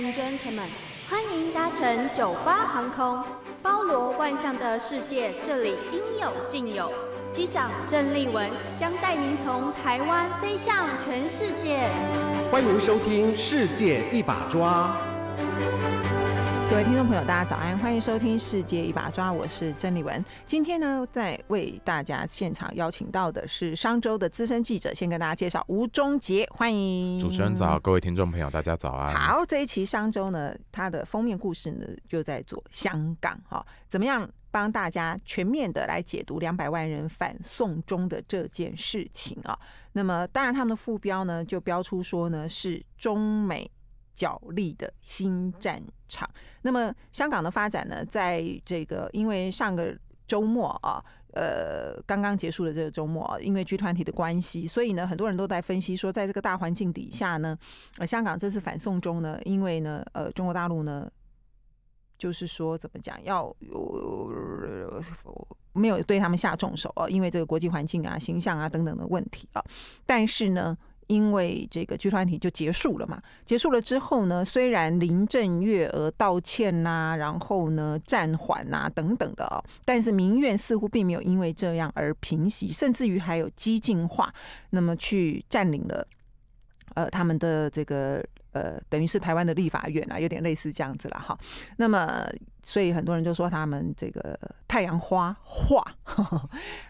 m 生 n 欢迎搭乘九八航空。包罗万象的世界，这里应有尽有。机长郑立文将带您从台湾飞向全世界。欢迎收听《世界一把抓》。各位听众朋友，大家早安，欢迎收听《世界一把抓》，我是曾丽文。今天呢，在为大家现场邀请到的是商周的资深记者，先跟大家介绍吴忠杰，欢迎。主持人早，各位听众朋友，大家早安。好，这一期商周呢，它的封面故事呢，就在做香港哈，怎么样帮大家全面的来解读两百万人反送中”的这件事情啊？那么，当然他们的副标呢，就标出说呢，是中美角力的新战。场，那么香港的发展呢，在这个因为上个周末啊，呃，刚刚结束的这个周末，因为 G 团体的关系，所以呢，很多人都在分析说，在这个大环境底下呢，呃，香港这次反送中呢，因为呢，呃，中国大陆呢，就是说怎么讲，要有没有对他们下重手啊？因为这个国际环境啊、形象啊等等的问题啊，但是呢。因为这个剧团体就结束了嘛？结束了之后呢，虽然林正月而道歉呐，然后呢暂缓啊等等的哦，但是民怨似乎并没有因为这样而平息，甚至于还有激进化，那么去占领了呃他们的这个呃等于是台湾的立法院啊，有点类似这样子了哈。那么。所以很多人就说他们这个太阳花化，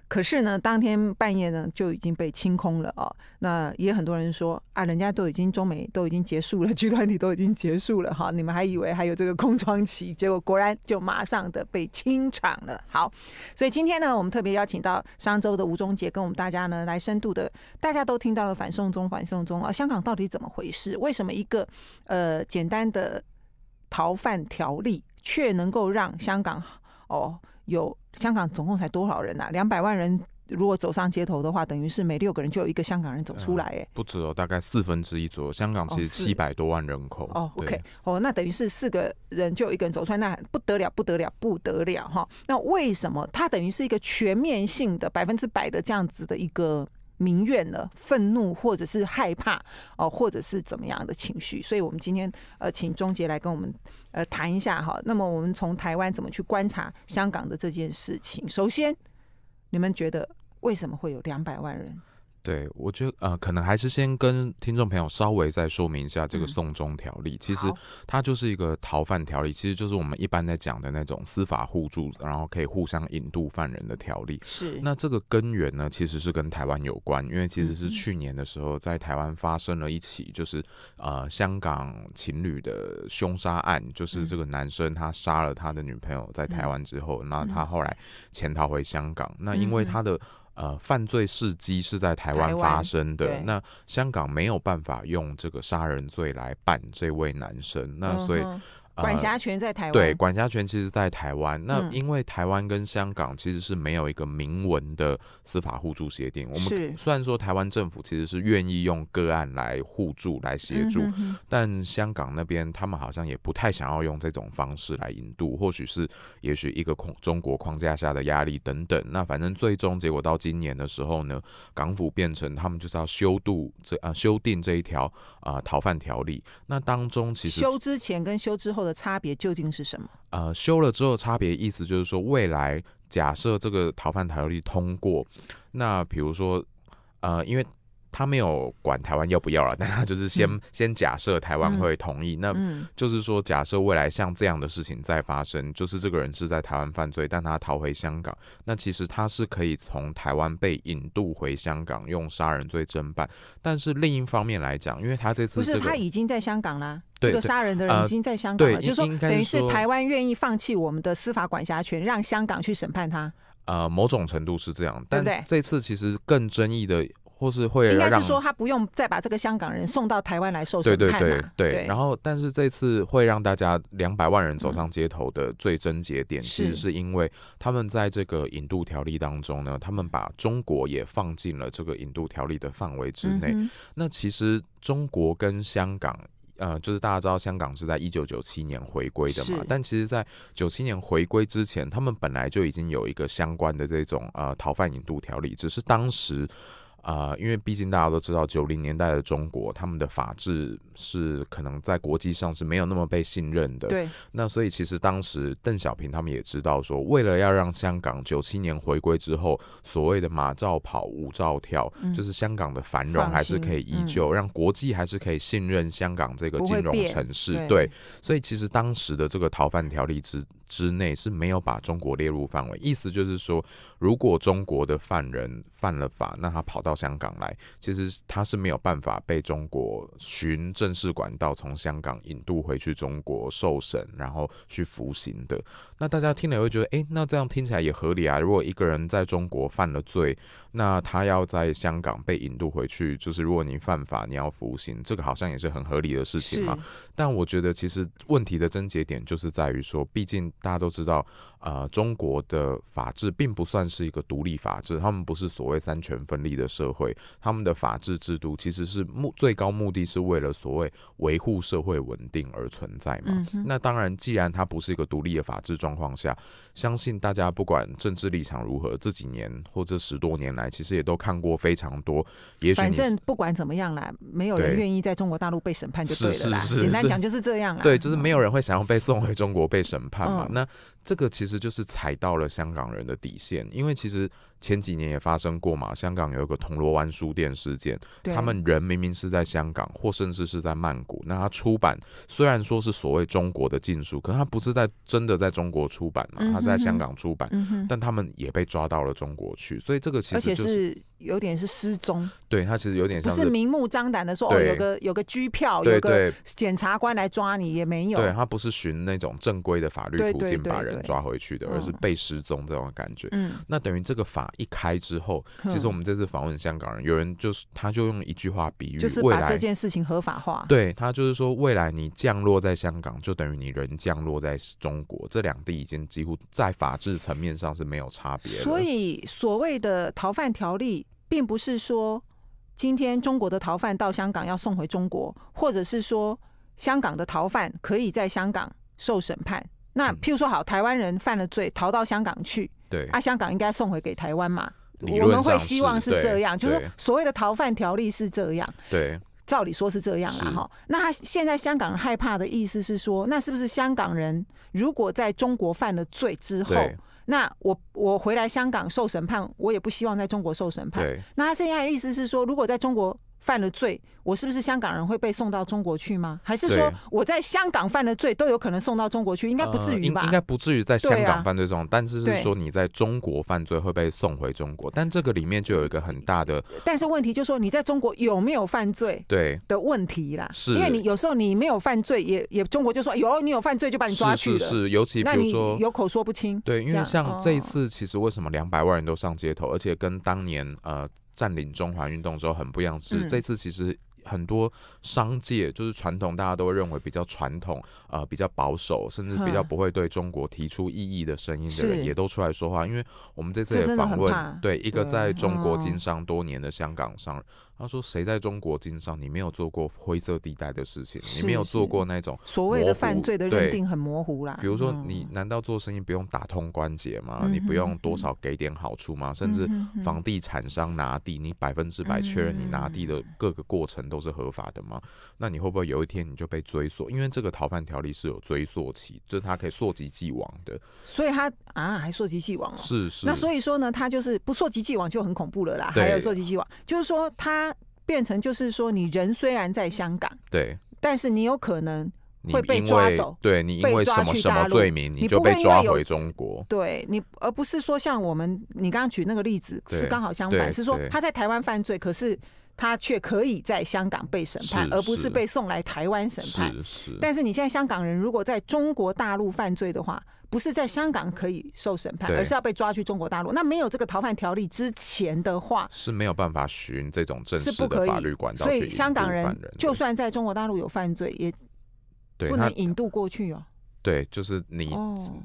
可是呢，当天半夜呢就已经被清空了啊。那也很多人说啊，人家都已经中美都已经结束了，集团体都已经结束了哈，你们还以为还有这个空窗期，结果果然就马上的被清场了。好，所以今天呢，我们特别邀请到商周的吴宗杰跟我们大家呢来深度的，大家都听到了反送中，反送中啊，香港到底怎么回事？为什么一个呃简单的逃犯条例？却能够让香港哦有香港总共才多少人呐？两百万人，如果走上街头的话，等于是每六个人就有一个香港人走出来，哎，不止哦，大概四分之一左右。香港其实七百多万人口哦，OK 哦，那等于是四个人就有一人走出来，那不得了，不得了，不得了哈！那为什么它等于是一个全面性的百分之百的这样子的一个？民怨呢，愤怒或者是害怕哦，或者是怎么样的情绪？所以我们今天呃，请钟杰来跟我们呃谈一下哈。那么我们从台湾怎么去观察香港的这件事情？首先，你们觉得为什么会有两百万人？对，我觉得呃，可能还是先跟听众朋友稍微再说明一下这个送中条例。其实它就是一个逃犯条例，其实就是我们一般在讲的那种司法互助，然后可以互相引渡犯人的条例。是。那这个根源呢，其实是跟台湾有关，因为其实是去年的时候在台湾发生了一起，就是呃香港情侣的凶杀案，就是这个男生他杀了他的女朋友在台湾之后，那他后来潜逃回香港，那因为他的。呃，犯罪事机是在台湾发生的，那香港没有办法用这个杀人罪来办这位男生，那所以。管辖权在台湾。对，管辖权其实在台湾。那因为台湾跟香港其实是没有一个明文的司法互助协定。我们虽然说台湾政府其实是愿意用个案来互助来协助，但香港那边他们好像也不太想要用这种方式来引渡。或许是，也许一个框中国框架下的压力等等。那反正最终结果到今年的时候呢，港府变成他们就是要修渡这啊修订这一条啊逃犯条例。那当中其实修之前跟修之后。的差别究竟是什么？呃，修了之后差别意思就是说，未来假设这个逃犯条例通过，那比如说，呃，因为。他没有管台湾要不要了，但他就是先先假设台湾会同意，那就是说，假设未来像这样的事情再发生，就是这个人是在台湾犯罪，但他逃回香港，那其实他是可以从台湾被引渡回香港用杀人罪侦办。但是另一方面来讲，因为他这次不是他已经在香港啦，这个杀人的人已经在香港了，就说等于是台湾愿意放弃我们的司法管辖权，让香港去审判他。呃，某种程度是这样，但这次其实更争议的。或是会应该是说他不用再把这个香港人送到台湾来受审判嘛？对对对对。然后，但是这次会让大家两百万人走上街头的最终节点，其实是因为他们在这个引渡条例当中呢，他们把中国也放进了这个引渡条例的范围之内。那其实中国跟香港，呃，就是大家知道香港是在一九九七年回归的嘛？但其实，在九七年回归之前，他们本来就已经有一个相关的这种呃逃犯引渡条例，只是当时。啊，因为毕竟大家都知道，九零年代的中国，他们的法治是可能在国际上是没有那么被信任的。对。那所以其实当时邓小平他们也知道，说为了要让香港九七年回归之后，所谓的马照跑，舞照跳，就是香港的繁荣还是可以依旧，让国际还是可以信任香港这个金融城市。对。所以其实当时的这个逃犯条例之。之内是没有把中国列入范围，意思就是说，如果中国的犯人犯了法，那他跑到香港来，其实他是没有办法被中国循正式管道从香港引渡回去中国受审，然后去服刑的。那大家听了也会觉得，哎，那这样听起来也合理啊。如果一个人在中国犯了罪，那他要在香港被引渡回去，就是如果你犯法，你要服刑，这个好像也是很合理的事情嘛。但我觉得，其实问题的症结点就是在于说，毕竟。大家都知道，呃，中国的法治并不算是一个独立法治，他们不是所谓三权分立的社会，他们的法治制度其实是目最高目的是为了所谓维护社会稳定而存在嘛。那当然，既然它不是一个独立的法治状况下，相信大家不管政治立场如何，这几年或者十多年来，其实也都看过非常多。也许反正不管怎么样啦，没有人愿意在中国大陆被审判就对了。简单讲就是这样啦。对，就是没有人会想要被送回中国被审判嘛。那这个其实就是踩到了香港人的底线，因为其实前几年也发生过嘛，香港有一个铜锣湾书店事件，他们人明明是在香港，或甚至是在曼谷，那他出版虽然说是所谓中国的禁书，可他不是在真的在中国出版嘛，他在香港出版，但他们也被抓到了中国去，所以这个其实。有点是失踪，对他其实有点不是明目张胆的说，哦，有个有个拘票，有个检察官来抓你也没有，对他不是寻那种正规的法律途径把人抓回去的，而是被失踪这种感觉。那等于这个法一开之后，其实我们这次访问香港人，有人就是他就用一句话比喻，就是把这件事情合法化。对他就是说，未来你降落在香港，就等于你人降落在中国，这两地已经几乎在法治层面上是没有差别。所以所谓的逃犯条例。并不是说今天中国的逃犯到香港要送回中国，或者是说香港的逃犯可以在香港受审判。那譬如说，好，台湾人犯了罪逃到香港去，对啊，香港应该送回给台湾嘛？我们会希望是这样，就是所谓的逃犯条例是这样。对，照理说是这样啦，哈。那他现在香港人害怕的意思是说，那是不是香港人如果在中国犯了罪之后？那我我回来香港受审判，我也不希望在中国受审判。那他现在意思是说，如果在中国。犯了罪，我是不是香港人会被送到中国去吗？还是说我在香港犯了罪都有可能送到中国去？应该不至于吧？应该不至于在香港犯罪中，但是是说你在中国犯罪会被送回中国，但这个里面就有一个很大的，但是问题就是说你在中国有没有犯罪？对的问题啦，是因为你有时候你没有犯罪，也也中国就说有，你有犯罪就把你抓去了。是是，尤其比如说有口说不清。对，因为像这一次，其实为什么两百万人都上街头，而且跟当年呃。占领中华运动之后很不一样，是这次其实。很多商界就是传统，大家都认为比较传统，呃，比较保守，甚至比较不会对中国提出异议的声音的人也都出来说话。因为我们这次也访问，对一个在中国经商多年的香港商人，他说：“谁在中国经商？你没有做过灰色地带的事情，你没有做过那种所谓的犯罪的认定很模糊啦。比如说，你难道做生意不用打通关节吗？你不用多少给点好处吗？甚至房地产商拿地，你百分之百确认你拿地的各个过程。”都是合法的吗？那你会不会有一天你就被追索？因为这个逃犯条例是有追索期，就是他可以溯及既往的。所以，他啊，还溯及既往哦？是是。那所以说呢，他就是不溯及既往就很恐怖了啦。还有溯及既往，就是说他变成就是说你人虽然在香港，对，但是你有可能会被抓走。对你因为什么什么罪名，你就被抓回中国。对你，而不是说像我们你刚刚举那个例子是刚好相反，是说他在台湾犯罪，可是。他却可以在香港被审判，而不是被送来台湾审判。但是你现在香港人如果在中国大陆犯罪的话，不是在香港可以受审判，而是要被抓去中国大陆。那没有这个逃犯条例之前的话，是没有办法循这种正式的法律管道所以香港人就算在中国大陆有犯罪，也不能引渡过去哦。对，就是你，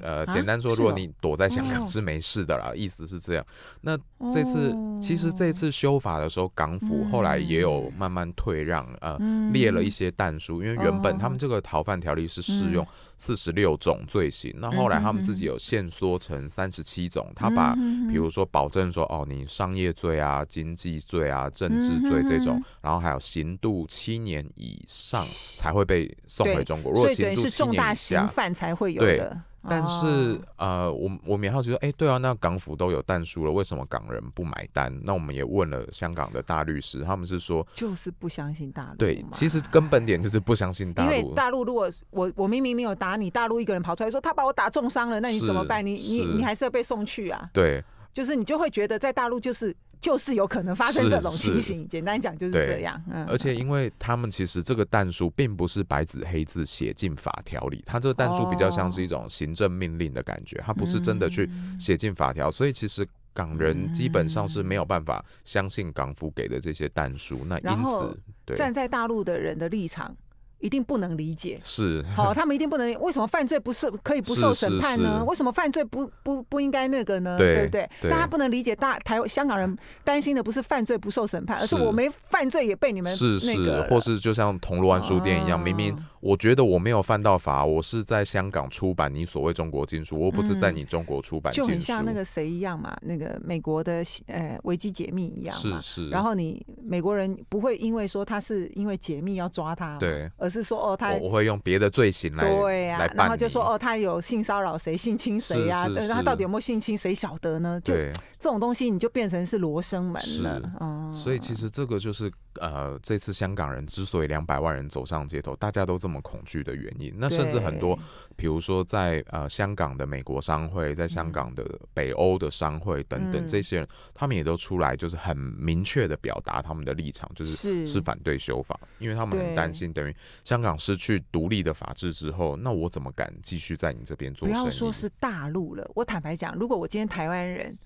呃，简单说，如果你躲在香港是没事的啦。意思是这样。那这次其实这次修法的时候，港府后来也有慢慢退让，呃，列了一些弹书。因为原本他们这个逃犯条例是适用四十六种罪行，那后来他们自己有限缩成三十七种。他把比如说保证说，哦，你商业罪啊、经济罪啊、政治罪这种，然后还有刑度七年以上才会被送回中国。如果刑度七年以下。才会有的，但是呃，我我也好奇说，哎，对啊，那港府都有弹书了，为什么港人不买单？那我们也问了香港的大律师，他们是说，就是不相信大陆。对，其实根本点就是不相信大陆。因为大陆如果我我明明没有打你，大陆一个人跑出来说他把我打重伤了，那你怎么办？你你你还是要被送去啊？对，就是你就会觉得在大陆就是。就是有可能发生这种情形，简单讲就是这样。嗯，而且因为他们其实这个弹书并不是白纸黑字写进法条里，他这个弹书比较像是一种行政命令的感觉，他不是真的去写进法条，所以其实港人基本上是没有办法相信港府给的这些弹书。那因此，站在大陆的人的立场。一定不能理解，是 好，他们一定不能。为什么犯罪不受可以不受审判呢？为什么犯罪不不不应该那个呢？对不对？但他不能理解，大台香港人担心的不是犯罪不受审判，而是我没犯罪也被你们是是，或是就像铜锣湾书店一样，明明我觉得我没有犯到法，我是在香港出版你所谓中国禁书，我不是在你中国出版就很像那个谁一样嘛，那个美国的呃，维基解密一样是是。然后你美国人不会因为说他是因为解密要抓他，对而。是说哦，他我会用别的罪行来对呀，然后就说哦，他有性骚扰谁、性侵谁呀？他到底有没有性侵，谁晓得呢？就这种东西，你就变成是罗生门了。嗯，所以其实这个就是呃，这次香港人之所以两百万人走上街头，大家都这么恐惧的原因。那甚至很多，比如说在呃香港的美国商会，在香港的北欧的商会等等，这些人他们也都出来，就是很明确的表达他们的立场，就是是反对修法，因为他们很担心等于。香港失去独立的法治之后，那我怎么敢继续在你这边做？不要说是大陆了，我坦白讲，如果我今天台湾人，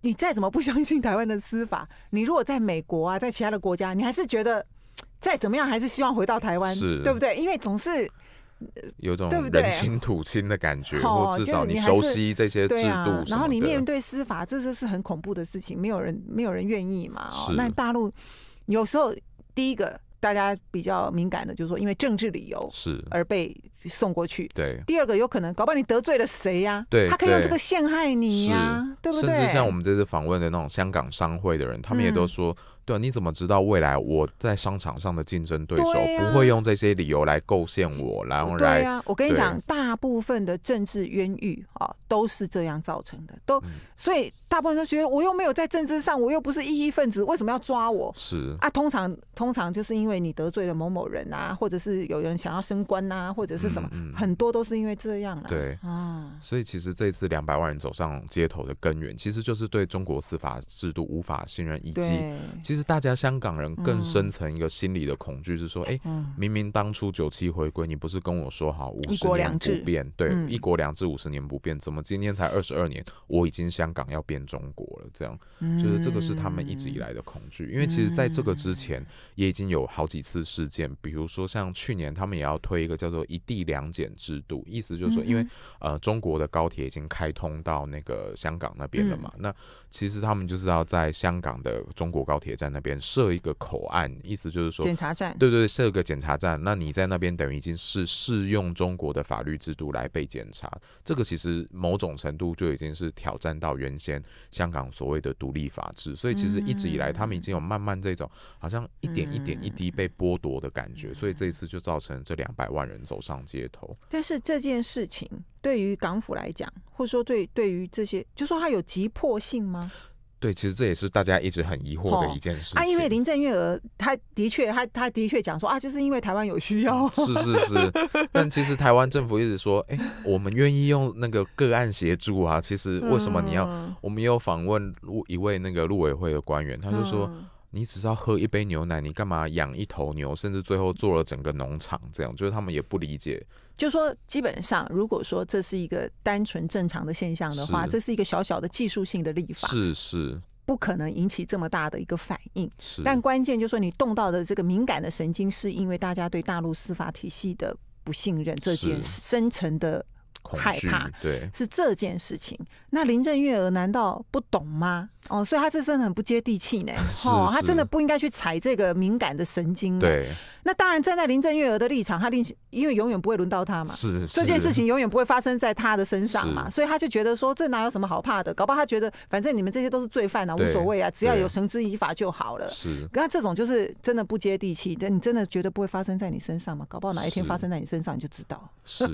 你再怎么不相信台湾的司法，你如果在美国啊，在其他的国家，你还是觉得再怎么样，还是希望回到台湾，对不对？因为总是有种人亲土亲的感觉，或至少你熟悉这些制度，然后你面对司法，这就是很恐怖的事情，没有人没有人愿意嘛。哦，那大陆有时候第一个。大家比较敏感的，就是说，因为政治理由是而被送过去。对，第二个有可能，搞不好你得罪了谁呀？对，他可以用这个陷害你呀，对不对？甚至像我们这次访问的那种香港商会的人，他们也都说，对，你怎么知道未来我在商场上的竞争对手不会用这些理由来构陷我？然后来，对呀，我跟你讲，大部分的政治冤狱啊，都是这样造成的，都所以。大部分都觉得我又没有在政治上，我又不是异议分子，为什么要抓我？是啊，通常通常就是因为你得罪了某某人啊，或者是有人想要升官啊，或者是什么，很多都是因为这样了。对啊，所以其实这次两百万人走上街头的根源，其实就是对中国司法制度无法信任，以及其实大家香港人更深层一个心理的恐惧是说，哎，明明当初九七回归，你不是跟我说好五十年不变？对，一国两制五十年不变，怎么今天才二十二年，我已经香港要变？中国了，这样就是这个是他们一直以来的恐惧，因为其实在这个之前也已经有好几次事件，比如说像去年他们也要推一个叫做“一地两检”制度，意思就是说，因为呃中国的高铁已经开通到那个香港那边了嘛，那其实他们就是要在香港的中国高铁站那边设一个口岸，意思就是说检查站，对对，设个检查站，那你在那边等于已经是适用中国的法律制度来被检查，这个其实某种程度就已经是挑战到原先。香港所谓的独立法治，所以其实一直以来，他们已经有慢慢这种好像一点一点一滴被剥夺的感觉，所以这一次就造成这两百万人走上街头。但是这件事情对于港府来讲，或者说对对于这些，就说它有急迫性吗？对，其实这也是大家一直很疑惑的一件事。啊，因为林郑月娥，她的确，她她的确讲说啊，就是因为台湾有需要。是是是。但其实台湾政府一直说，哎，我们愿意用那个个案协助啊。其实为什么你要？我们有访问一位那个陆委会的官员，他就说。你只知要喝一杯牛奶，你干嘛养一头牛，甚至最后做了整个农场？这样就是他们也不理解。就说基本上，如果说这是一个单纯正常的现象的话，这是一个小小的技术性的立法，是是，不可能引起这么大的一个反应。是，但关键就是说你动到的这个敏感的神经，是因为大家对大陆司法体系的不信任这件深层的。害怕，对，是这件事情。那林正月儿难道不懂吗？哦，所以他这真的很不接地气呢。哦，他真的不应该去踩这个敏感的神经。对。那当然，站在林正月儿的立场，他另因为永远不会轮到他嘛。是是。这件事情永远不会发生在他的身上嘛，所以他就觉得说，这哪有什么好怕的？搞不好他觉得，反正你们这些都是罪犯啊，无所谓啊，只要有绳之以法就好了。是。那这种就是真的不接地气。但你真的绝对不会发生在你身上嘛？搞不好哪一天发生在你身上，你就知道。是。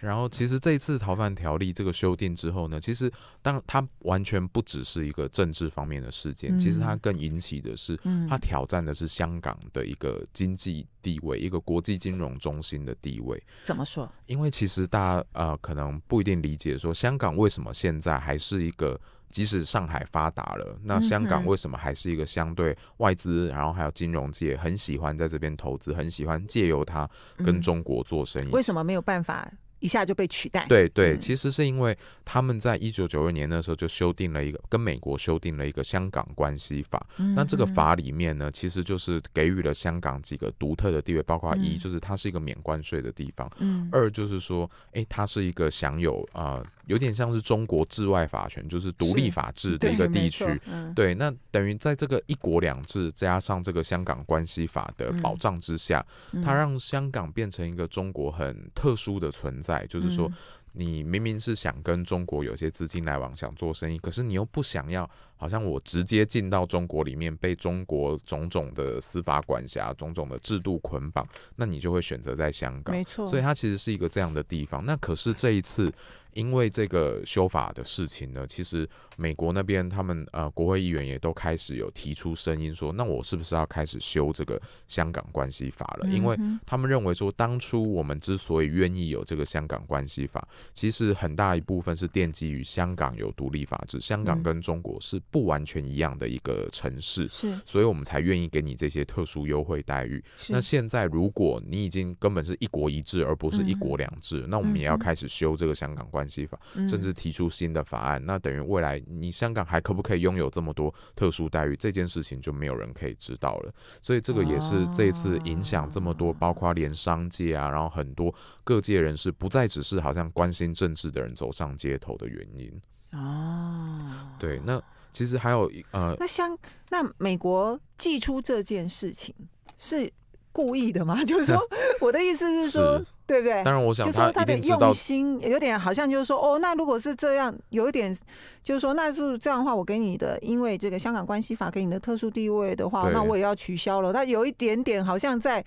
然后。然后，其实这一次逃犯条例这个修订之后呢，其实，当它完全不只是一个政治方面的事件，其实它更引起的是，它挑战的是香港的一个经济地位，一个国际金融中心的地位。怎么说？因为其实大家呃，可能不一定理解，说香港为什么现在还是一个，即使上海发达了，那香港为什么还是一个相对外资，然后还有金融界很喜欢在这边投资，很喜欢借由它跟中国做生意？为什么没有办法？一下就被取代。对对，其实是因为他们在一九九二年的时候就修订了一个，跟美国修订了一个《香港关系法》。那这个法里面呢，其实就是给予了香港几个独特的地位，包括一就是它是一个免关税的地方，嗯；二就是说，哎，它是一个享有啊，有点像是中国治外法权，就是独立法治的一个地区。对，那等于在这个一国两制加上这个《香港关系法》的保障之下，它让香港变成一个中国很特殊的存在。就是说，你明明是想跟中国有些资金来往，想做生意，可是你又不想要，好像我直接进到中国里面被中国种种的司法管辖、种种的制度捆绑，那你就会选择在香港。没错，所以它其实是一个这样的地方。那可是这一次。因为这个修法的事情呢，其实美国那边他们呃国会议员也都开始有提出声音说，那我是不是要开始修这个香港关系法了？因为他们认为说，当初我们之所以愿意有这个香港关系法，其实很大一部分是奠基于香港有独立法治，香港跟中国是不完全一样的一个城市，是，所以我们才愿意给你这些特殊优惠待遇。那现在如果你已经根本是一国一制，而不是一国两制，那我们也要开始修这个香港关。法甚至提出新的法案，那等于未来你香港还可不可以拥有这么多特殊待遇这件事情就没有人可以知道了。所以这个也是这次影响这么多，包括连商界啊，然后很多各界人士不再只是好像关心政治的人走上街头的原因。哦，对，那其实还有一呃，那香那美国寄出这件事情是。故意的嘛，就是说，我的意思是说，对不对？当然，我想，他他的用心有点好像就是说，哦，那如果是这样，有一点就是说，那是这样的话，我给你的，因为这个香港关系法给你的特殊地位的话，那我也要取消了。他有一点点好像在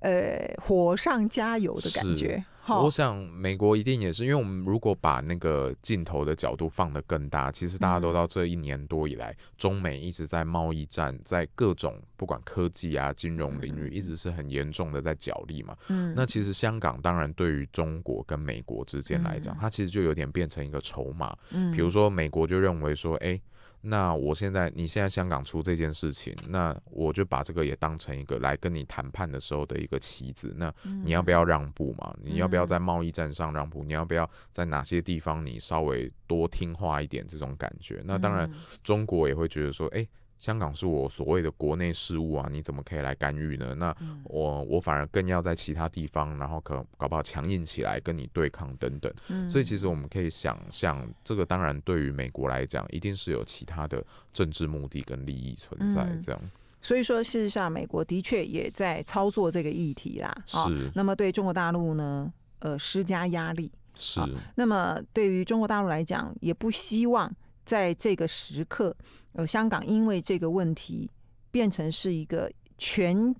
呃火上加油的感觉。我想美国一定也是，因为我们如果把那个镜头的角度放得更大，其实大家都到这一年多以来，中美一直在贸易战，在各种不管科技啊、金融领域，一直是很严重的在角力嘛。嗯，那其实香港当然对于中国跟美国之间来讲，它其实就有点变成一个筹码。嗯，比如说美国就认为说，哎。那我现在，你现在香港出这件事情，那我就把这个也当成一个来跟你谈判的时候的一个棋子。那你要不要让步嘛？你要不要在贸易战上让步？你要不要在哪些地方你稍微多听话一点？这种感觉。那当然，中国也会觉得说，哎。香港是我所谓的国内事务啊，你怎么可以来干预呢？那我我反而更要在其他地方，然后可搞不好强硬起来跟你对抗等等。所以其实我们可以想象，这个当然对于美国来讲，一定是有其他的政治目的跟利益存在这样。所以说，事实上美国的确也在操作这个议题啦。是。那么对中国大陆呢？呃，施加压力是。那么对于中国大陆来讲，也不希望在这个时刻。呃，香港因为这个问题变成是一个全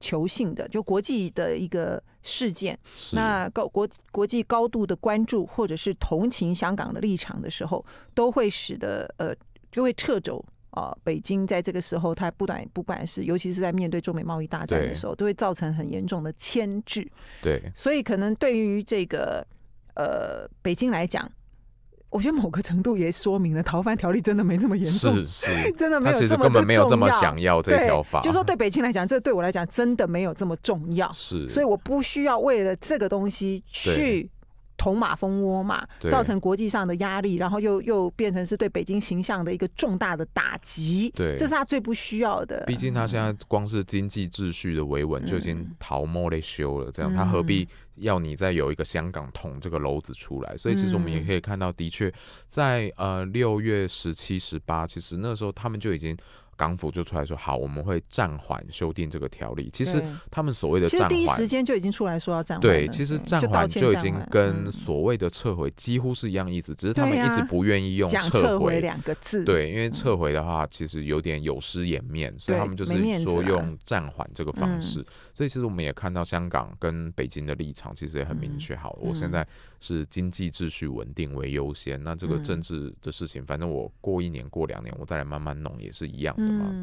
球性的，就国际的一个事件，那高国国际高度的关注或者是同情香港的立场的时候，都会使得呃就会撤走。啊，北京在这个时候它不管不管是尤其是在面对中美贸易大战的时候，都会造成很严重的牵制。对，所以可能对于这个呃北京来讲。我觉得某个程度也说明了逃犯条例真的没这么严重，是是，真的没有这么重要。根本没有这么想要这条法，就说对北京来讲，这对我来讲真的没有这么重要，是，所以我不需要为了这个东西去。捅马蜂窝嘛，造成国际上的压力，然后又又变成是对北京形象的一个重大的打击。对，这是他最不需要的。毕竟他现在光是经济秩序的维稳就已经逃莫了修了，这样他何必要你再有一个香港捅这个篓子出来？所以其实我们也可以看到，的确在呃六月十七、十八，其实那时候他们就已经。港府就出来说：“好，我们会暂缓修订这个条例。”其实他们所谓的“暂缓”，第一时间就已经出来说要暂缓。对，其实暂缓就已经跟所谓的撤回几乎是一样意思，只是他们一直不愿意用“撤回”两个字。对，因为撤回的话，其实有点有失颜面，所以他们就是说用暂缓这个方式。所以其实我们也看到，香港跟北京的立场其实也很明确。好，我现在是经济秩序稳定为优先，那这个政治的事情，反正我过一年、过两年，我再来慢慢弄也是一样。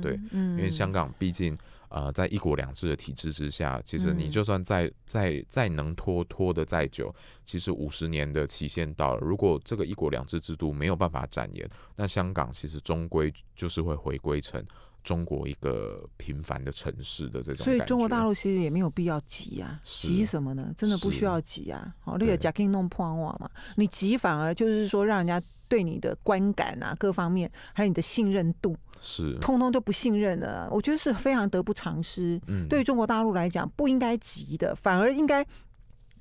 对，因为香港毕竟呃，在一国两制的体制之下，其实你就算再再再能拖拖的再久，其实五十年的期限到了，如果这个一国两制制度没有办法展延，那香港其实终归就是会回归成中国一个平凡的城市的这种。所以中国大陆其实也没有必要急啊，急什么呢？真的不需要急啊。好，那个 Jackie 弄破网嘛，你急反而就是说让人家。对你的观感啊，各方面，还有你的信任度，是通通都不信任了。我觉得是非常得不偿失。嗯，对于中国大陆来讲，不应该急的，反而应该。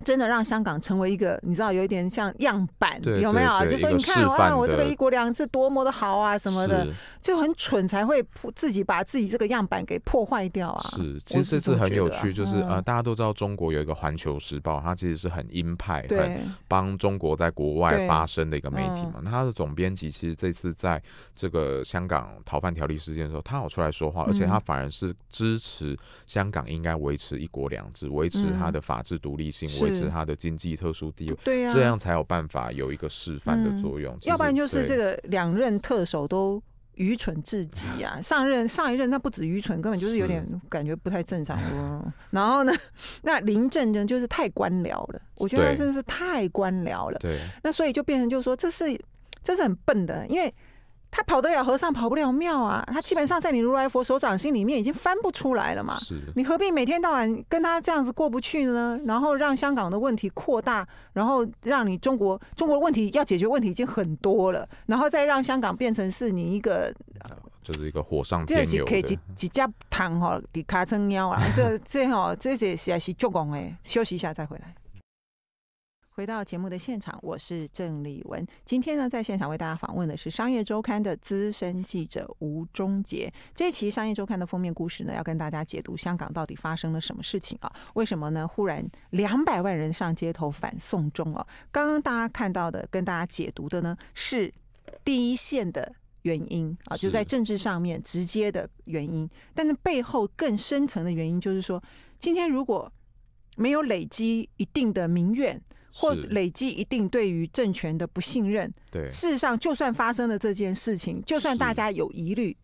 真的让香港成为一个，你知道有一点像样板，有没有？就说你看，我看我这个一国两制多么的好啊，什么的，就很蠢才会自己把自己这个样板给破坏掉啊。是，其实这次很有趣，就是呃，大家都知道中国有一个《环球时报》，它其实是很鹰派，很帮中国在国外发声的一个媒体嘛。它的总编辑其实这次在这个香港逃犯条例事件的时候，他有出来说话，而且他反而是支持香港应该维持一国两制，维持它的法治独立性。是它的经济特殊地位，对呀，这样才有办法有一个示范的作用。要不然就是这个两任特首都愚蠢至极啊！上任上一任那不止愚蠢，根本就是有点感觉不太正常。然后呢，那林正真就是太官僚了，我觉得他真的是太官僚了。对，那所以就变成就是说，这是这是很笨的，因为。他跑得了和尚跑不了庙啊！他基本上在你如来佛手掌心里面已经翻不出来了嘛。是。你何必每天到晚跟他这样子过不去呢？然后让香港的问题扩大，然后让你中国中国问题要解决问题已经很多了，然后再让香港变成是你一个，就是一个火上添这是可以几家糖哈，底卡撑腰啊，这这哦，这些实在是足戆诶，休息一下再回来。回到节目的现场，我是郑丽文。今天呢，在现场为大家访问的是《商业周刊》的资深记者吴忠杰。这期《商业周刊》的封面故事呢，要跟大家解读香港到底发生了什么事情啊？为什么呢？忽然两百万人上街头反送中啊！刚刚大家看到的，跟大家解读的呢，是第一线的原因啊，就在政治上面直接的原因。但是背后更深层的原因，就是说，今天如果没有累积一定的民怨。或累积一定对于政权的不信任。对，事实上，就算发生了这件事情，就算大家有疑虑，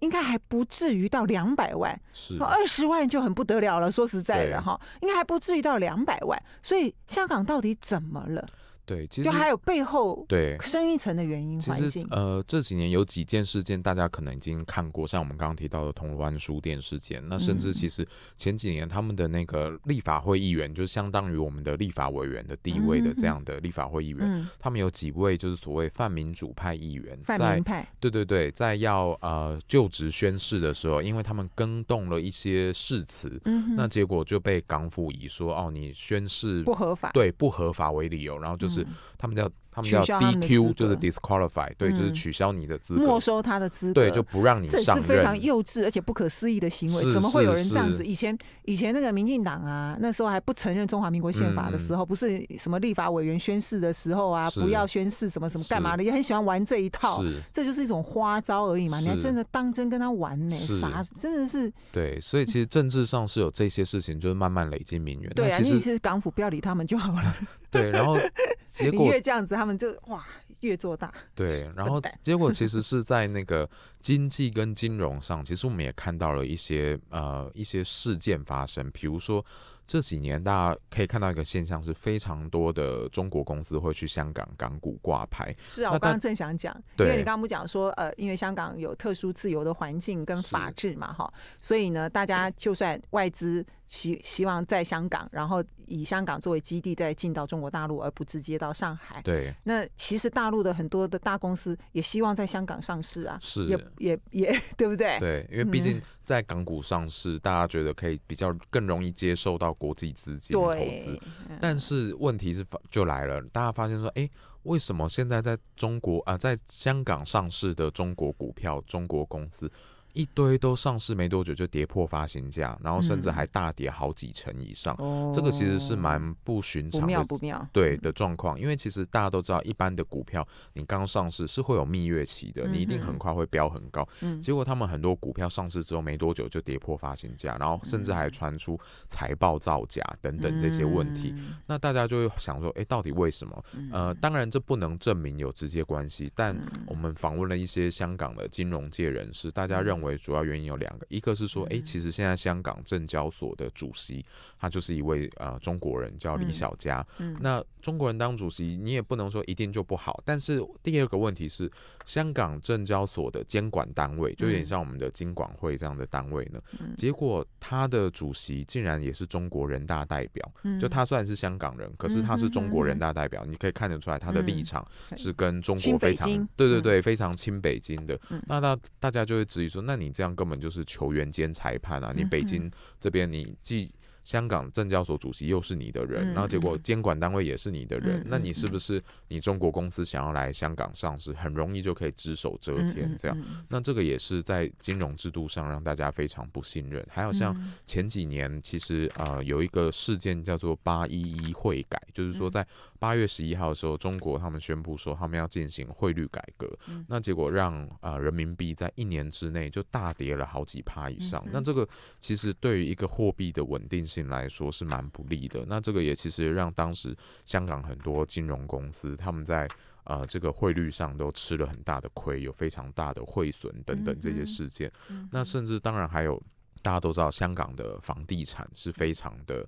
应该还不至于到两百万。是，二十万就很不得了了。说实在的哈，应该还不至于到两百万。所以，香港到底怎么了？对，其就还有背后对深一层的原因环境。呃，这几年有几件事件，大家可能已经看过，像我们刚刚提到的铜锣湾书店事件。那甚至其实前几年他们的那个立法会议员，就相当于我们的立法委员的地位的这样的立法会议员，他们有几位就是所谓泛民主派议员。泛民派？对对对，在要呃就职宣誓的时候，因为他们更动了一些誓词，那结果就被港府以说哦你宣誓不合法，对不合法为理由，然后就是。是，他们叫他们要 DQ 就是 disqualify，对，就是取消你的资格，没收他的资格，对，就不让你上任。这是非常幼稚而且不可思议的行为，怎么会有人这样子？以前以前那个民进党啊，那时候还不承认中华民国宪法的时候，不是什么立法委员宣誓的时候啊，不要宣誓什么什么干嘛的，也很喜欢玩这一套，这就是一种花招而已嘛。你还真的当真跟他玩呢？傻，真的是。对，所以其实政治上是有这些事情，就是慢慢累积民怨。对啊，其实港府不要理他们就好了。对，然后结果 越这样子他们。们就哇，越做大。对，然后结果其实是在那个经济跟金融上，其实我们也看到了一些呃一些事件发生，比如说这几年大家可以看到一个现象，是非常多的中国公司会去香港港股挂牌。是啊，我刚刚正想讲，因为你刚刚不讲说呃，因为香港有特殊自由的环境跟法治嘛，哈，所以呢，大家就算外资。希希望在香港，然后以香港作为基地再进到中国大陆，而不直接到上海。对。那其实大陆的很多的大公司也希望在香港上市啊。是。也也也，对不对？对，因为毕竟在港股上市，大家觉得可以比较更容易接受到国际资金投资。但是问题是就来了，大家发现说，哎，为什么现在在中国啊，在香港上市的中国股票、中国公司？一堆都上市没多久就跌破发行价，然后甚至还大跌好几成以上，这个其实是蛮不寻常的，不妙不妙。对的状况，因为其实大家都知道，一般的股票你刚上市是会有蜜月期的，你一定很快会飙很高。结果他们很多股票上市之后没多久就跌破发行价，然后甚至还传出财报造假等等这些问题，那大家就会想说，哎，到底为什么？呃，当然这不能证明有直接关系，但我们访问了一些香港的金融界人士，大家认。为主要原因有两个，一个是说，哎，其实现在香港证交所的主席他就是一位呃中国人，叫李小佳。那中国人当主席，你也不能说一定就不好。但是第二个问题是，香港证交所的监管单位就有点像我们的金管会这样的单位呢。结果他的主席竟然也是中国人大代表，就他虽然是香港人，可是他是中国人大代表。你可以看得出来，他的立场是跟中国非常对对对，非常亲北京的。那那大家就会质疑说。那你这样根本就是球员兼裁判啊！你北京这边，你既香港证交所主席又是你的人，那结果监管单位也是你的人，那你是不是你中国公司想要来香港上市，很容易就可以只手遮天这样？那这个也是在金融制度上让大家非常不信任。还有像前几年，其实呃有一个事件叫做“八一一会改”，就是说在。八月十一号的时候，中国他们宣布说他们要进行汇率改革，那结果让呃人民币在一年之内就大跌了好几趴以上。那这个其实对于一个货币的稳定性来说是蛮不利的。那这个也其实让当时香港很多金融公司他们在呃这个汇率上都吃了很大的亏，有非常大的汇损等等这些事件。那甚至当然还有大家都知道，香港的房地产是非常的。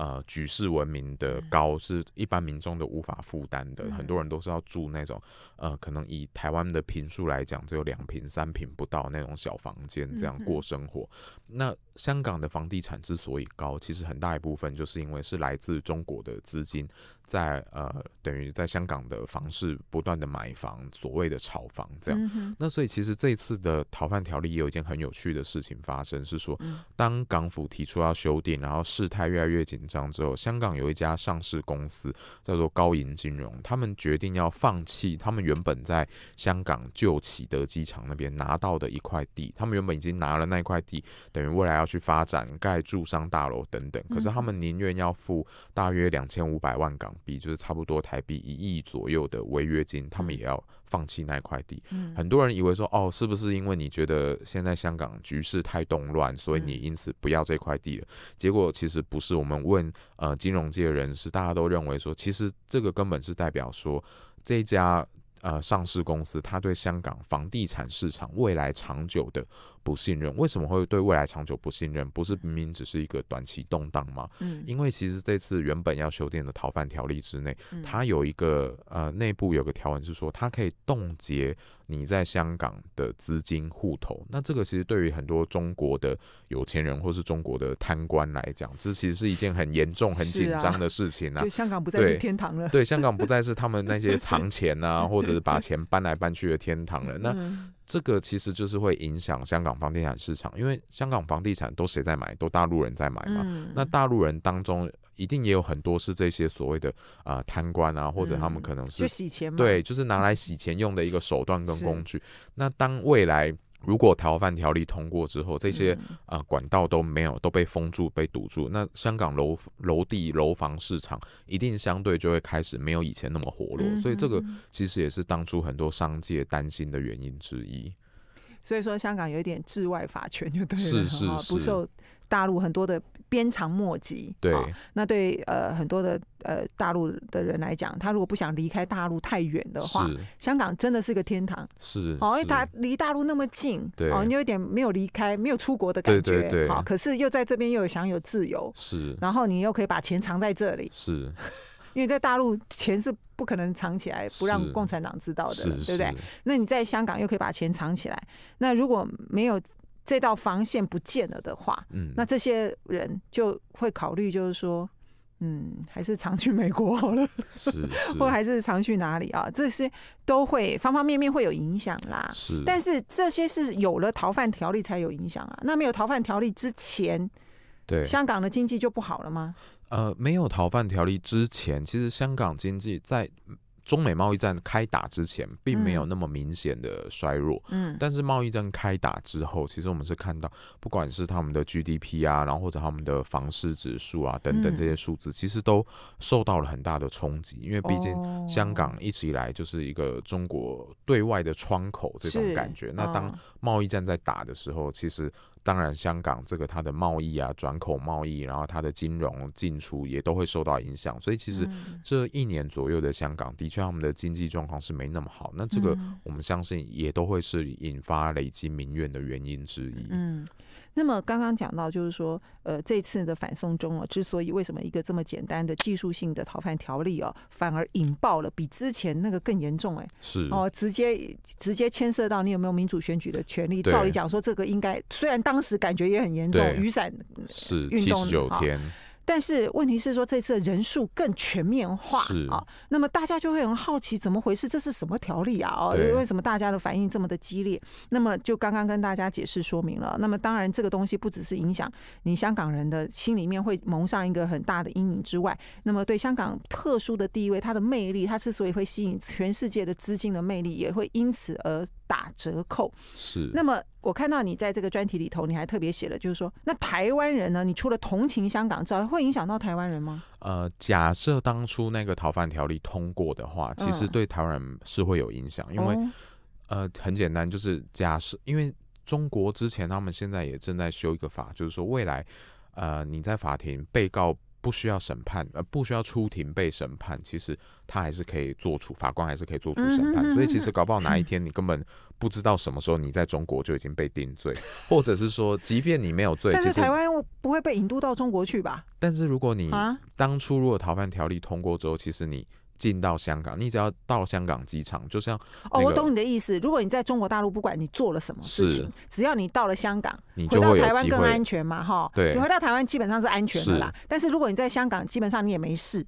呃，举世闻名的高是一般民众都无法负担的，很多人都是要住那种，呃，可能以台湾的平数来讲，只有两平三平不到那种小房间，这样过生活。那香港的房地产之所以高，其实很大一部分就是因为是来自中国的资金在呃，等于在香港的房市不断的买房，所谓的炒房这样。那所以其实这一次的逃犯条例也有一件很有趣的事情发生，是说当港府提出要修订，然后事态越来越紧张之后，香港有一家上市公司叫做高银金融，他们决定要放弃他们原本在香港旧启德机场那边拿到的一块地，他们原本已经拿了那块地，等于未来要。去发展盖住商大楼等等，可是他们宁愿要付大约两千五百万港币，就是差不多台币一亿左右的违约金，他们也要放弃那块地。很多人以为说，哦，是不是因为你觉得现在香港局势太动乱，所以你因此不要这块地了？结果其实不是。我们问呃金融界人，士，大家都认为说，其实这个根本是代表说这家呃上市公司，他对香港房地产市场未来长久的。不信任为什么会对未来长久不信任？不是明明只是一个短期动荡吗？嗯，因为其实这次原本要修订的逃犯条例之内，它有一个呃内部有个条文是说，它可以冻结你在香港的资金户头。那这个其实对于很多中国的有钱人或是中国的贪官来讲，这其实是一件很严重、很紧张的事情啊！就香港不再是天堂了。对，香港不再是他们那些藏钱啊，或者是把钱搬来搬去的天堂了。那 这个其实就是会影响香港房地产市场，因为香港房地产都谁在买，都大陆人在买嘛。那大陆人当中，一定也有很多是这些所谓的啊贪官啊，或者他们可能是就洗钱嘛，对，就是拿来洗钱用的一个手段跟工具。那当未来。如果逃犯条例通过之后，这些啊管道都没有都被封住、被堵住，那香港楼楼地楼房市场一定相对就会开始没有以前那么活络，所以这个其实也是当初很多商界担心的原因之一。所以说，香港有一点治外法权就对了，是是是，不受。大陆很多的鞭长莫及，对，那对呃很多的呃大陆的人来讲，他如果不想离开大陆太远的话，香港真的是个天堂，是哦，因为他离大陆那么近，哦，你有点没有离开、没有出国的感觉，对对对，好，可是又在这边又有享有自由，是，然后你又可以把钱藏在这里，是，因为在大陆钱是不可能藏起来不让共产党知道的，对不对？那你在香港又可以把钱藏起来，那如果没有。这道防线不见了的话，嗯，那这些人就会考虑，就是说，嗯，还是常去美国好了，是，或还是常去哪里啊？这些都会方方面面会有影响啦。是，但是这些是有了逃犯条例才有影响啊。那没有逃犯条例之前，对，香港的经济就不好了吗？呃，没有逃犯条例之前，其实香港经济在。中美贸易战开打之前，并没有那么明显的衰弱。嗯，但是贸易战开打之后，其实我们是看到，不管是他们的 GDP 啊，然后或者他们的房市指数啊等等这些数字，其实都受到了很大的冲击。因为毕竟香港一直以来就是一个中国对外的窗口这种感觉。那当贸易战在打的时候，其实。当然，香港这个它的贸易啊，转口贸易，然后它的金融进出也都会受到影响。所以，其实这一年左右的香港，的确他们的经济状况是没那么好。那这个我们相信也都会是引发累积民怨的原因之一。嗯。那么刚刚讲到，就是说，呃，这次的反送中啊，之所以为什么一个这么简单的技术性的逃犯条例啊，反而引爆了比之前那个更严重，哎，是哦，直接直接牵涉到你有没有民主选举的权利。照理讲说，这个应该虽然当时感觉也很严重，雨伞是七十九天。但是问题是说，这次人数更全面化啊，那么大家就会很好奇，怎么回事？这是什么条例啊？哦，为什么大家的反应这么的激烈？那么就刚刚跟大家解释说明了。那么当然，这个东西不只是影响你香港人的心里面会蒙上一个很大的阴影之外，那么对香港特殊的地位、它的魅力，它之所以会吸引全世界的资金的魅力，也会因此而打折扣。是。那么。我看到你在这个专题里头，你还特别写了，就是说，那台湾人呢？你除了同情香港之会影响到台湾人吗？呃，假设当初那个逃犯条例通过的话，其实对台湾是会有影响，因为呃，很简单，就是假设，因为中国之前他们现在也正在修一个法，就是说未来呃你在法庭被告。不需要审判，呃，不需要出庭被审判，其实他还是可以做出法官还是可以做出审判，所以其实搞不好哪一天你根本不知道什么时候你在中国就已经被定罪，或者是说，即便你没有罪，但是台湾不会被引渡到中国去吧？但是如果你当初如果逃犯条例通过之后，其实你。进到香港，你只要到香港机场，就像哦，我懂你的意思。如果你在中国大陆，不管你做了什么事情，只要你到了香港，你回到台湾更安全嘛，哈。对，你回到台湾基本上是安全的啦。但是如果你在香港，基本上你也没事。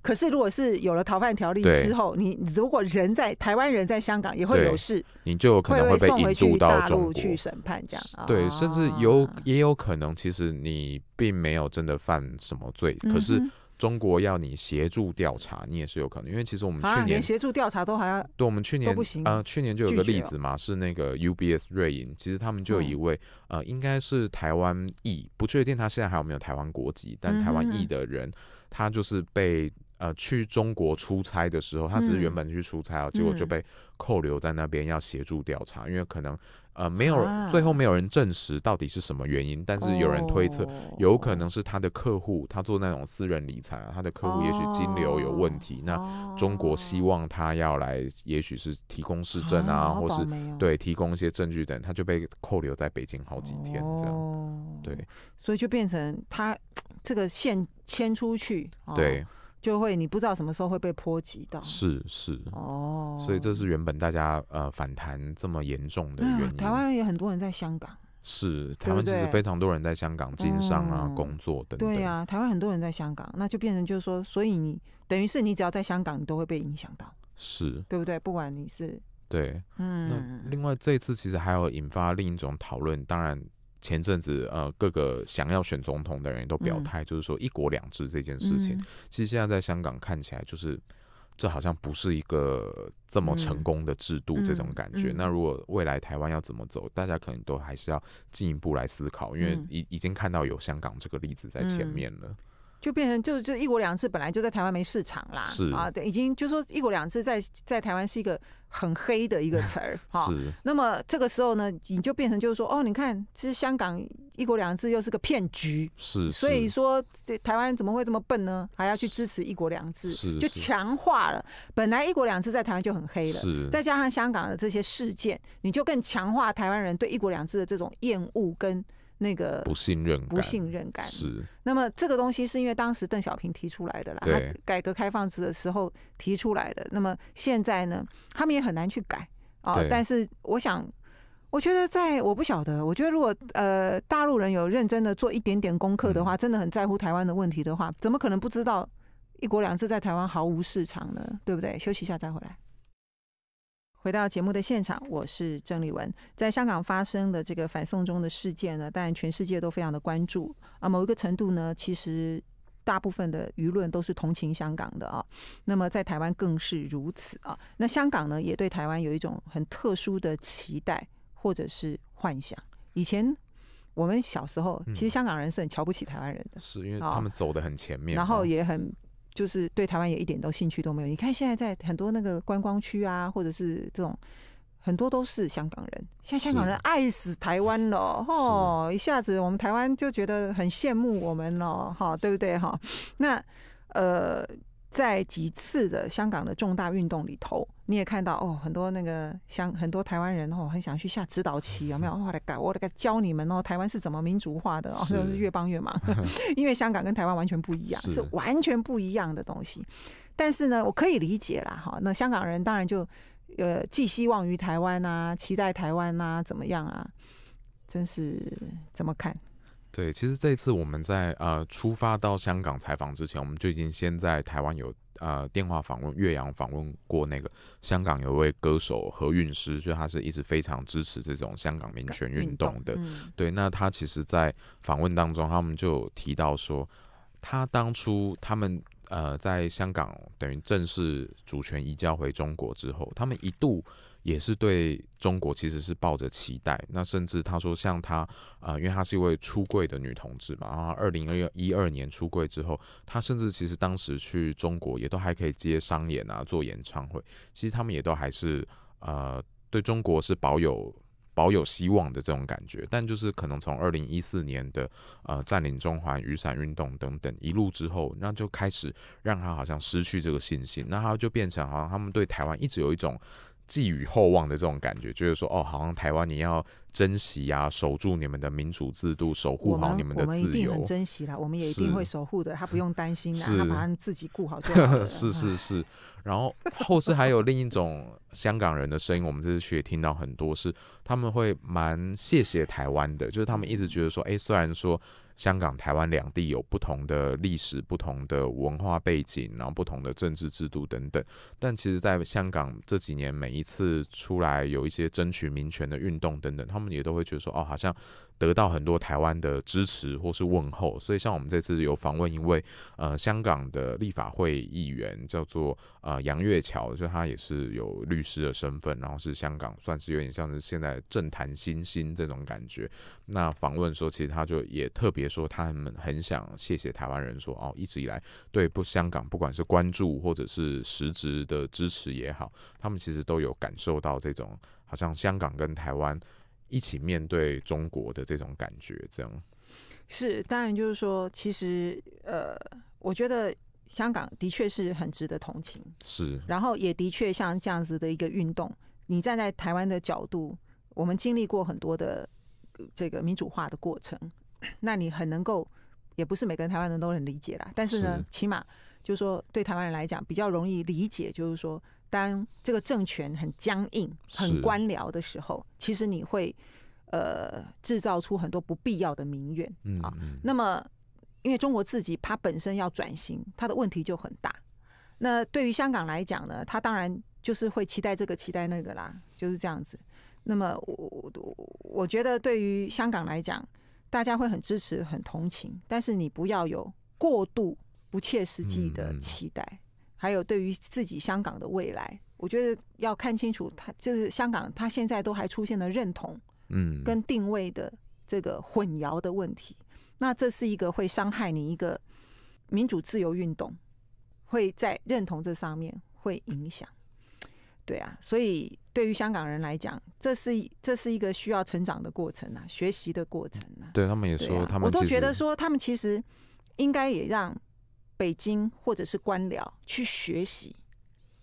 可是，如果是有了逃犯条例之后，你如果人在台湾，人在香港也会有事，你就可能会被引渡到大陆去审判这样。对，甚至有也有可能，其实你并没有真的犯什么罪，可是。中国要你协助调查，你也是有可能，因为其实我们去年协助调查都还要对，我们去年呃，不行去年就有个例子嘛，是那个 UBS 瑞银，其实他们就有一位呃，应该是台湾裔，不确定他现在还有没有台湾国籍，但台湾裔的人，他就是被呃去中国出差的时候，他只是原本去出差啊，结果就被扣留在那边要协助调查，因为可能。呃，没有，最后没有人证实到底是什么原因，但是有人推测，有可能是他的客户，他做那种私人理财他的客户也许金流有问题，那中国希望他要来，也许是提供市政啊，或是对提供一些证据等，他就被扣留在北京好几天这样，对，所以就变成他 这个线牵出去，对。就会你不知道什么时候会被波及到。是是哦，所以这是原本大家呃反弹这么严重的原因。台湾有很多人在香港。是台湾其实非常多人在香港经商啊、工作等等。对呀，台湾很多人在香港，那就变成就是说，所以你等于是你只要在香港，你都会被影响到。是，对不对？不管你是对，嗯。那另外，这一次其实还有引发另一种讨论，当然。前阵子，呃，各个想要选总统的人都表态，就是说一国两制这件事情，其实现在在香港看起来，就是这好像不是一个这么成功的制度，这种感觉。那如果未来台湾要怎么走，大家可能都还是要进一步来思考，因为已已经看到有香港这个例子在前面了。就变成就就一国两制本来就在台湾没市场啦，是啊，已经就说一国两制在在台湾是一个很黑的一个词儿 哈。是。那么这个时候呢，你就变成就是说，哦，你看，其实香港一国两制又是个骗局，是。所以说，台湾人怎么会这么笨呢？还要去支持一国两制？是。就强化了本来一国两制在台湾就很黑了，是。再加上香港的这些事件，你就更强化台湾人对一国两制的这种厌恶跟。那个不信任不信任感是，那么这个东西是因为当时邓小平提出来的啦，他改革开放之的时候提出来的。那么现在呢，他们也很难去改啊。但是我想，我觉得在我不晓得，我觉得如果呃大陆人有认真的做一点点功课的话，真的很在乎台湾的问题的话，怎么可能不知道一国两制在台湾毫无市场呢？对不对？休息一下再回来。回到节目的现场，我是郑丽文。在香港发生的这个反送中的事件呢，但全世界都非常的关注啊。某一个程度呢，其实大部分的舆论都是同情香港的啊。那么在台湾更是如此啊。那香港呢，也对台湾有一种很特殊的期待或者是幻想。以前我们小时候，其实香港人是很瞧不起台湾人的，是因为他们走的很前面，然后也很。就是对台湾也一点都兴趣都没有。你看现在在很多那个观光区啊，或者是这种很多都是香港人，现在香港人爱死台湾了吼，一下子我们台湾就觉得很羡慕我们了哈，对不对哈？那呃。在几次的香港的重大运动里头，你也看到哦，很多那个香，很多台湾人哦，很想去下指导棋，有没有？我的个，我的个，教你们哦，台湾是怎么民族化的哦，是越帮越忙。因为香港跟台湾完全不一样，是完全不一样的东西。但是呢，我可以理解啦，哈。那香港人当然就呃寄希望于台湾呐，期待台湾呐，怎么样啊？真是怎么看？对，其实这次我们在呃出发到香港采访之前，我们就已经先在台湾有呃电话访问、岳阳访问过那个香港有位歌手何韵诗，就他是一直非常支持这种香港民权运动的。对，那他其实，在访问当中，他们就提到说，他当初他们呃在香港等于正式主权移交回中国之后，他们一度。也是对中国其实是抱着期待，那甚至他说像他啊，因为他是一位出柜的女同志嘛后二零二一二年出柜之后，他甚至其实当时去中国也都还可以接商演啊，做演唱会，其实他们也都还是呃对中国是保有保有希望的这种感觉，但就是可能从二零一四年的呃占领中环雨伞运动等等一路之后，那就开始让他好像失去这个信心，那他就变成好像他们对台湾一直有一种。寄予厚望的这种感觉，就是说，哦，好像台湾你要珍惜啊，守住你们的民主制度，守护好你们的自由。我们我一定很珍惜啦，我们也一定会守护的，他不用担心啦，他把他自己顾好就好 是是是，然后后世还有另一种香港人的声音，我们这次去也听到很多，是他们会蛮谢谢台湾的，就是他们一直觉得说，哎，虽然说。香港、台湾两地有不同的历史、不同的文化背景，然后不同的政治制度等等。但其实，在香港这几年，每一次出来有一些争取民权的运动等等，他们也都会觉得说，哦，好像。得到很多台湾的支持或是问候，所以像我们这次有访问一位呃香港的立法会议员，叫做呃杨月桥，就他也是有律师的身份，然后是香港算是有点像是现在政坛新星这种感觉。那访问说，其实他就也特别说，他们很想谢谢台湾人，说哦一直以来对不香港不管是关注或者是实质的支持也好，他们其实都有感受到这种好像香港跟台湾。一起面对中国的这种感觉，这样是当然，就是说，其实呃，我觉得香港的确是很值得同情，是。然后也的确像这样子的一个运动，你站在台湾的角度，我们经历过很多的这个民主化的过程，那你很能够，也不是每个人台湾人都很理解啦。但是呢，起码就是说，对台湾人来讲，比较容易理解，就是说。当这个政权很僵硬、很官僚的时候，其实你会呃制造出很多不必要的民怨啊。那么，因为中国自己它本身要转型，它的问题就很大。那对于香港来讲呢，它当然就是会期待这个、期待那个啦，就是这样子。那么我我我觉得对于香港来讲，大家会很支持、很同情，但是你不要有过度不切实际的期待。还有对于自己香港的未来，我觉得要看清楚，他就是香港，他现在都还出现了认同，嗯，跟定位的这个混淆的问题。那这是一个会伤害你一个民主自由运动，会在认同这上面会影响。对啊，所以对于香港人来讲，这是这是一个需要成长的过程啊，学习的过程啊。对他们也说，他们我都觉得说，他们其实应该也让。北京或者是官僚去学习，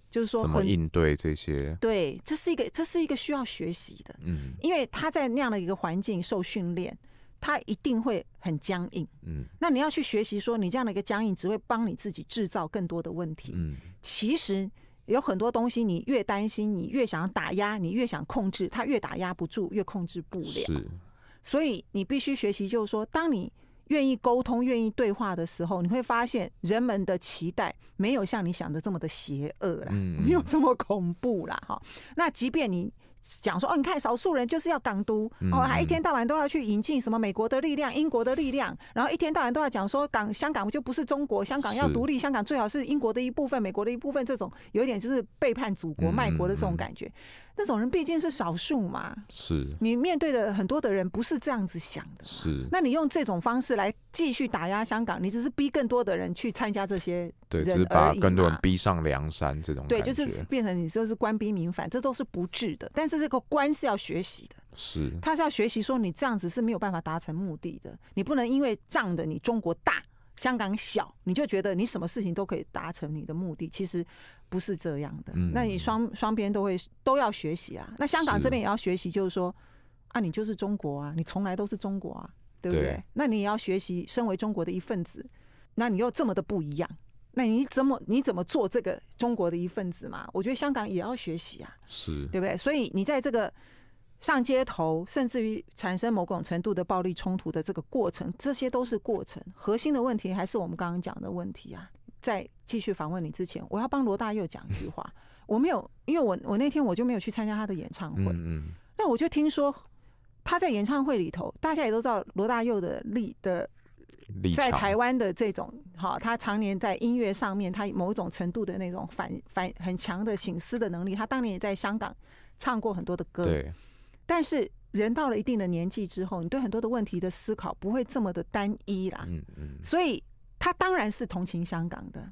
就是说怎么应对这些？对，这是一个这是一个需要学习的。嗯，因为他在那样的一个环境受训练，他一定会很僵硬。嗯，那你要去学习，说你这样的一个僵硬只会帮你自己制造更多的问题。嗯，其实有很多东西，你越担心，你越想打压，你越想控制，他越打压不住，越控制不了。是，所以你必须学习，就是说，当你。愿意沟通、愿意对话的时候，你会发现人们的期待没有像你想的这么的邪恶啦，没有这么恐怖啦，哈。那即便你。讲说哦，你看少数人就是要港独哦，还一天到晚都要去引进什么美国的力量、英国的力量，然后一天到晚都要讲说港香港就不是中国，香港要独立，香港最好是英国的一部分、美国的一部分，这种有一点就是背叛祖国、卖国的这种感觉。那种人毕竟是少数嘛，是你面对的很多的人不是这样子想的。是，那你用这种方式来继续打压香港，你只是逼更多的人去参加这些。对，只是把更多人逼上梁山这种对，就是变成你说是官逼民反，这都是不治的。但是这个官是要学习的，是，他是要学习说你这样子是没有办法达成目的的。你不能因为仗着你中国大，香港小，你就觉得你什么事情都可以达成你的目的。其实不是这样的。那你双双边都会都要学习啊。那香港这边也要学习，就是说啊，你就是中国啊，你从来都是中国啊，对不对？那你也要学习，身为中国的一份子，那你又这么的不一样。那你怎么你怎么做这个中国的一份子嘛？我觉得香港也要学习啊，是对不对？所以你在这个上街头，甚至于产生某种程度的暴力冲突的这个过程，这些都是过程。核心的问题还是我们刚刚讲的问题啊。在继续访问你之前，我要帮罗大佑讲一句话。我没有，因为我我那天我就没有去参加他的演唱会，那我就听说他在演唱会里头，大家也都知道罗大佑的力的。在台湾的这种，哈，他常年在音乐上面，他某种程度的那种反反很强的醒思的能力。他当年也在香港唱过很多的歌，对。但是人到了一定的年纪之后，你对很多的问题的思考不会这么的单一啦。嗯嗯。所以他当然是同情香港的，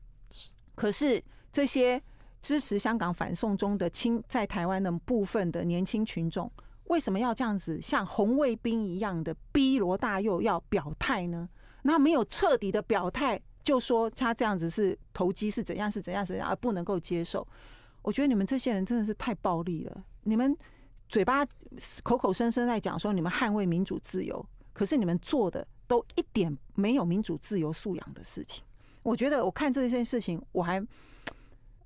可是这些支持香港反送中的青在台湾的部分的年轻群众，为什么要这样子像红卫兵一样的逼罗大佑要表态呢？那没有彻底的表态，就说他这样子是投机，是怎样是怎样怎样，而不能够接受。我觉得你们这些人真的是太暴力了。你们嘴巴口口声声在讲说你们捍卫民主自由，可是你们做的都一点没有民主自由素养的事情。我觉得我看这一件事情，我还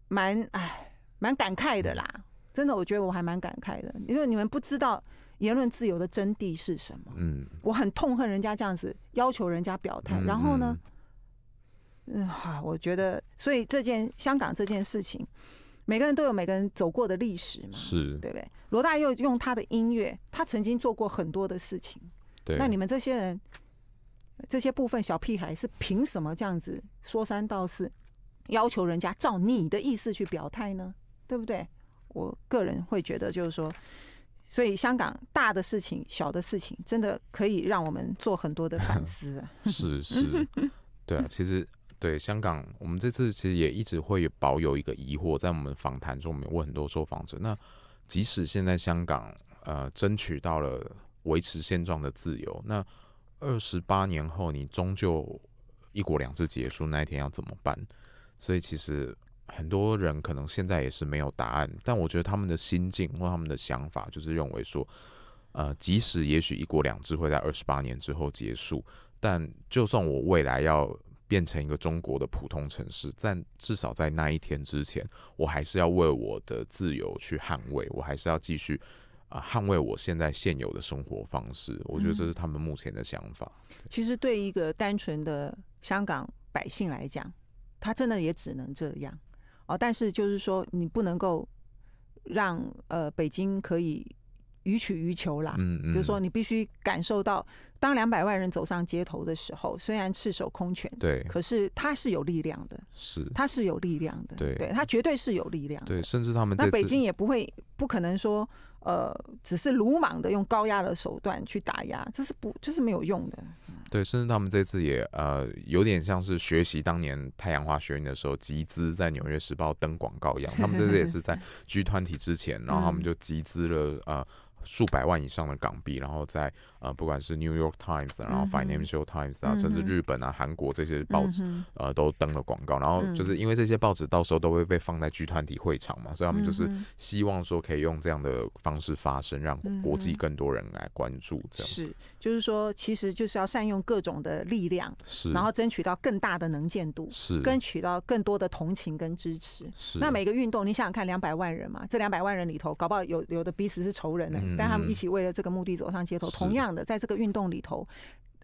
蛮哎蛮感慨的啦。真的，我觉得我还蛮感慨的，因为你们不知道。言论自由的真谛是什么？嗯，我很痛恨人家这样子要求人家表态，然后呢，嗯哈，我觉得，所以这件香港这件事情，每个人都有每个人走过的历史嘛，是，对不对？罗大佑用他的音乐，他曾经做过很多的事情，对，那你们这些人，这些部分小屁孩是凭什么这样子说三道四，要求人家照你的意思去表态呢？对不对？我个人会觉得，就是说。所以，香港大的事情、小的事情，真的可以让我们做很多的反思。是是，对啊，其实对香港，我们这次其实也一直会保有一个疑惑，在我们访谈中，我们问很多受访者：那即使现在香港呃争取到了维持现状的自由，那二十八年后，你终究一国两制结束那一天要怎么办？所以其实。很多人可能现在也是没有答案，但我觉得他们的心境或他们的想法就是认为说，呃，即使也许一国两制会在二十八年之后结束，但就算我未来要变成一个中国的普通城市，但至少在那一天之前，我还是要为我的自由去捍卫，我还是要继续啊捍卫我现在现有的生活方式。我觉得这是他们目前的想法。其实对一个单纯的香港百姓来讲，他真的也只能这样。哦，但是就是说，你不能够让呃北京可以予取予求啦。嗯嗯。就是说，你必须感受到，当两百万人走上街头的时候，虽然赤手空拳，对，可是他是有力量的，是，他是有力量的，对，他绝对是有力量，对，甚至他们那北京也不会不可能说。呃，只是鲁莽的用高压的手段去打压，这是不，这是没有用的。对，甚至他们这次也呃，有点像是学习当年太阳花学运的时候集资在《纽约时报》登广告一样，他们这次也是在聚团体之前，然后他们就集资了呃数百万以上的港币，然后在。啊，不管是《New York Times》然后《Financial Times》啊，甚至日本啊、韩国这些报纸，呃，都登了广告。然后就是因为这些报纸到时候都会被放在剧团体会场嘛，所以他们就是希望说可以用这样的方式发声，让国际更多人来关注。是，就是说，其实就是要善用各种的力量，是，然后争取到更大的能见度，是，争取到更多的同情跟支持。是。那每个运动，你想想看两百万人嘛？这两百万人里头，搞不好有有的彼此是仇人呢，但他们一起为了这个目的走上街头，同样。在这个运动里头，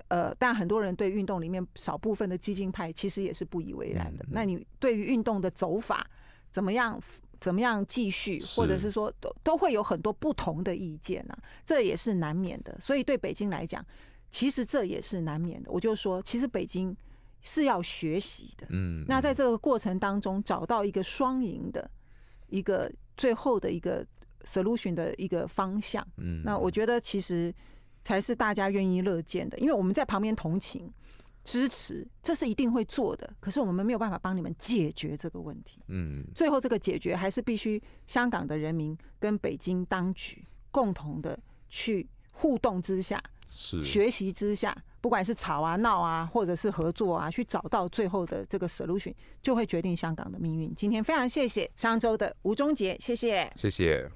呃，但很多人对运动里面少部分的激进派其实也是不以为然的。那你对于运动的走法怎么样？怎么样继续，或者是说都都会有很多不同的意见呢？这也是难免的。所以对北京来讲，其实这也是难免的。我就说，其实北京是要学习的。嗯，那在这个过程当中，找到一个双赢的一个最后的一个 solution 的一个方向。嗯，那我觉得其实。才是大家愿意乐见的，因为我们在旁边同情、支持，这是一定会做的。可是我们没有办法帮你们解决这个问题。嗯，最后这个解决还是必须香港的人民跟北京当局共同的去互动之下、学习之下，不管是吵啊、闹啊，或者是合作啊，去找到最后的这个 solution，就会决定香港的命运。今天非常谢谢商周的吴忠杰，谢谢，谢谢。